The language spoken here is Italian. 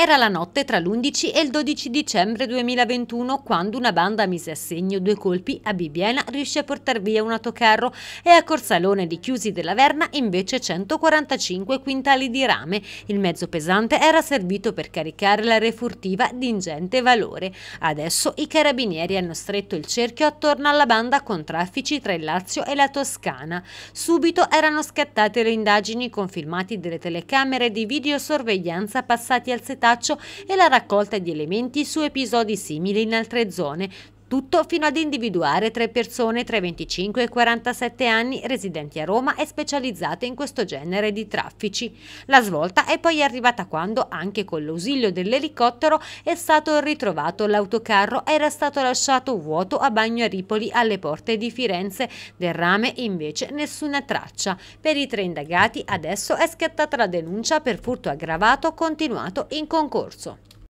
Era la notte tra l'11 e il 12 dicembre 2021 quando una banda mise a segno due colpi a Bibiena riuscì a portare via un autocarro e a Corsalone di Chiusi della Verna invece 145 quintali di rame. Il mezzo pesante era servito per caricare la refurtiva di ingente valore. Adesso i carabinieri hanno stretto il cerchio attorno alla banda con traffici tra il Lazio e la Toscana. Subito erano scattate le indagini con filmati delle telecamere di videosorveglianza passati al settato cartaceo e la raccolta di elementi su episodi simili in altre zone, tutto fino ad individuare tre persone tra i 25 e i 47 anni residenti a Roma e specializzate in questo genere di traffici. La svolta è poi arrivata quando, anche con l'ausilio dell'elicottero, è stato ritrovato l'autocarro era stato lasciato vuoto a bagno a ripoli alle porte di Firenze. Del rame invece nessuna traccia. Per i tre indagati adesso è scattata la denuncia per furto aggravato continuato in concorso.